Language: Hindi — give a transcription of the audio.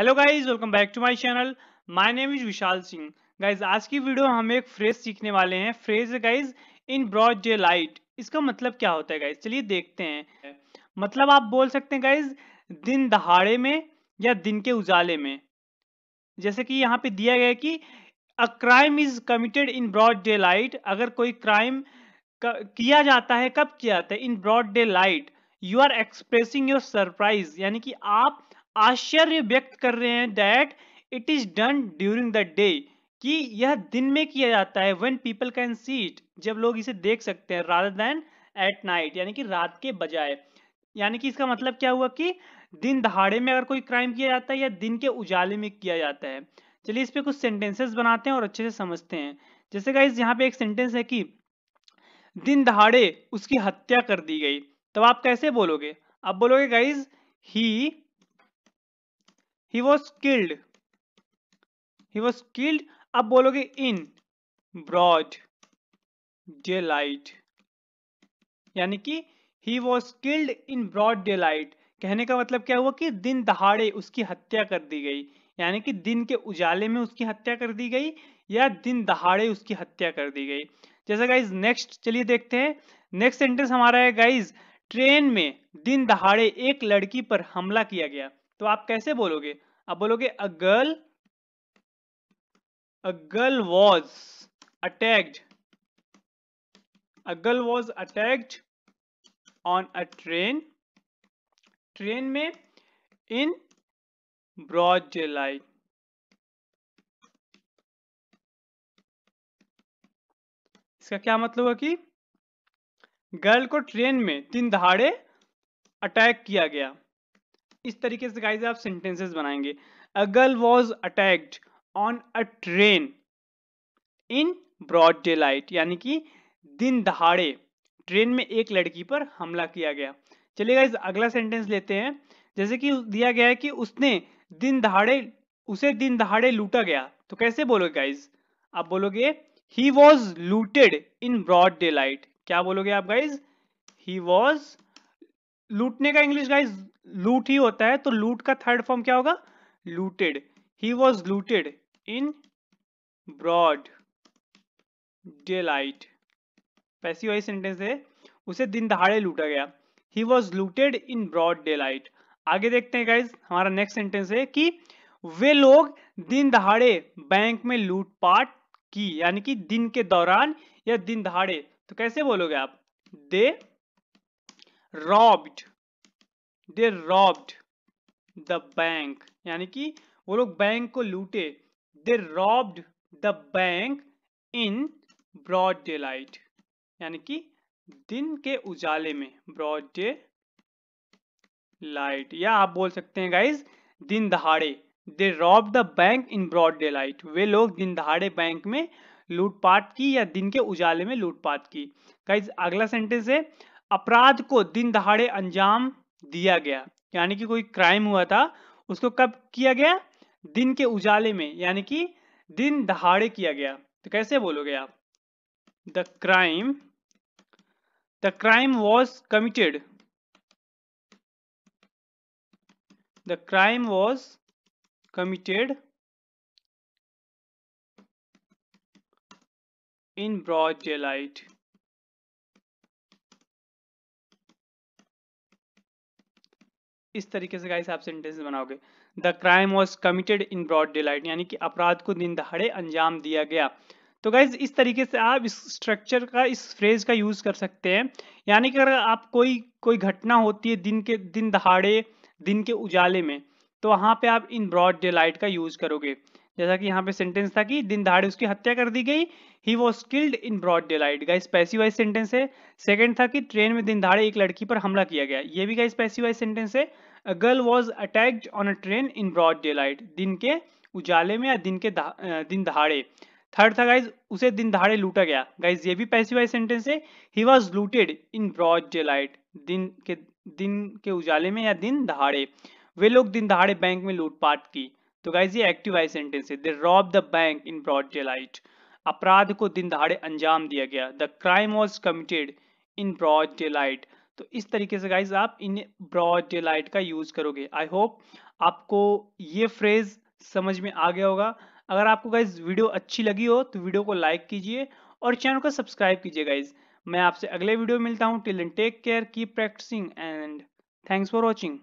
hello guys welcome back to my channel my name is Vishal Singh guys आज की वीडियो हम एक फ्रेज सीखने वाले हैं phrase guys in broad daylight इसका मतलब क्या होता है गाइस चलिए देखते हैं मतलब आप बोल सकते हैं गाइस दिन दहाड़े में या दिन के उजाले में जैसे कि यहाँ पे दिया गया कि a crime is committed in broad daylight अगर कोई क्राइम किया जाता है कब किया जाता है in broad daylight you are expressing your surprise यानी कि आप आश्चर्य व्यक्त कर रहे हैं that it is done during the day कि यह दिन में किया जाता है when people can see it जब लोग इसे देख सकते हैं रादर देन एट नाइट यानी कि रात के बजाय यानी कि इसका मतलब क्या हुआ कि दिन दहाड़े में अगर कोई क्राइम किया जाता है या दिन के उजाले में किया जाता है चलिए इस पे कुछ सेंटेंसेस बनाते हैं और अच्छे से समझते हैं जैसे गाइज यहाँ पे एक सेंटेंस है कि दिन दहाड़े उसकी हत्या कर दी गई तब आप कैसे बोलोगे आप बोलोगे guys he he was killed he was killed आप बोलोगे इन ब्रॉड डे लाइट यानी कि he was killed in broad daylight कहने का मतलब क्या हुआ कि दिन दहाड़े उसकी हत्या कर दी गई यानी कि दिन के उजाले में उसकी हत्या कर दी गई या दिन दहाड़े उसकी हत्या कर दी गई जैसा गाइज नेक्स्ट चलिए देखते हैं नेक्स्ट सेंटेंस हमारा है गाइज ट्रेन में दिन दहाड़े एक लड़की पर हमला किया गया तो आप कैसे बोलोगे आप बोलोगे a girl a girl was attacked a girl was attacked on a train train में इन ब्रॉड डे लाइट इसका क्या मतलब है कि गर्ल को ट्रेन में तीन दहाड़े अटैक किया गया इस तरीके से गाइज आप सेंटेंसेस बनाएंगे a girl was attacked on a train in broad daylight यानी कि दिन दहाड़े ट्रेन में एक लड़की पर हमला किया गया चलिए गाइज अगला सेंटेंस लेते हैं जैसे कि दिया गया है कि उसने दिन दहाड़े उसे दिन दहाड़े लूटा गया तो कैसे बोलोगे गाइज आप बोलोगे he was looted in broad daylight क्या बोलोगे आप गाइज ही वॉज लूटने का इंग्लिश गाइज लूट ही होता है तो लूट का थर्ड फॉर्म क्या होगा looted he was looted in broad daylight वैसी वही सेंटेंस है उसे दिन दहाड़े लूटा गया he was looted in broad daylight आगे देखते हैं गाइज हमारा नेक्स्ट सेंटेंस है कि वे लोग दिन दहाड़े बैंक में लूटपाट की यानी कि दिन के दौरान या दिन दहाड़े तो कैसे बोलोगे आप they robbed they robbed the bank यानी कि वो लोग बैंक को लूटे they robbed the bank in broad daylight यानी कि दिन के उजाले में ब्रॉड डे लाइट या आप बोल सकते हैं गाइज दिन दहाड़े they rob the bank in broad daylight वे लोग दिन दहाड़े बैंक में लूटपाट की या दिन के उजाले में लूटपाट की गाइज अगला सेंटेंस है अपराध को दिन दहाड़े अंजाम दिया गया यानी कि कोई क्राइम हुआ था उसको कब किया गया दिन के उजाले में यानी कि दिन दहाड़े किया गया तो कैसे बोलोगे आप the crime the crime was committed the crime was committed in broad daylight इस तरीके से गाइस आप सेंटेंस बनाओगे the crime was committed in broad daylight यानी कि अपराध को दिन दहाड़े अंजाम दिया गया तो गाइज इस तरीके से आप इस स्ट्रक्चर का इस फ्रेज का यूज कर सकते हैं यानी कि अगर आप कोई कोई घटना होती है दिन के दिन दहाड़े दिन के उजाले में तो वहां पे आप इन ब्रॉड डे लाइट का यूज करोगे जैसा कि यहाँ पे सेंटेंस था कि दिन दहाड़े उसकी हत्या कर दी गई he was killed in broad daylight guys passivise sentence है सेकेंड था कि ट्रेन में दिन दहाड़े एक लड़की पर हमला किया गया ये भी गाइस पैसिवाइज सेंटेंस है a girl was attacked on a train in broad daylight दिन के उजाले में या दिन के दिन दहाड़े थर्ड था गाइज उसे दिन दहाड़े लूटा गया गाइज ये भी पैसिवाइज सेंटेंस है he was looted in broad daylight दिन के दिन के उजाले में या दिन दहाड़े वे लोग दिन दहाड़े बैंक में लूटपाट की तो गाइज ये एक्टिव आई सेंटेंस है they rob the bank in broad daylight अपराध को दिन दहाड़े अंजाम दिया गया the crime was committed in broad daylight तो इस तरीके से गाइज आप इन ब्रॉड डे लाइट का यूज करोगे आई होप आपको ये फ्रेज समझ में आ गया होगा अगर आपको गाइज वीडियो अच्छी लगी हो तो वीडियो को लाइक कीजिए और चैनल को सब्सक्राइब कीजिए गाइज मैं आपसे अगले वीडियो मिलता हूँ till and take care keep practising and thanks for watching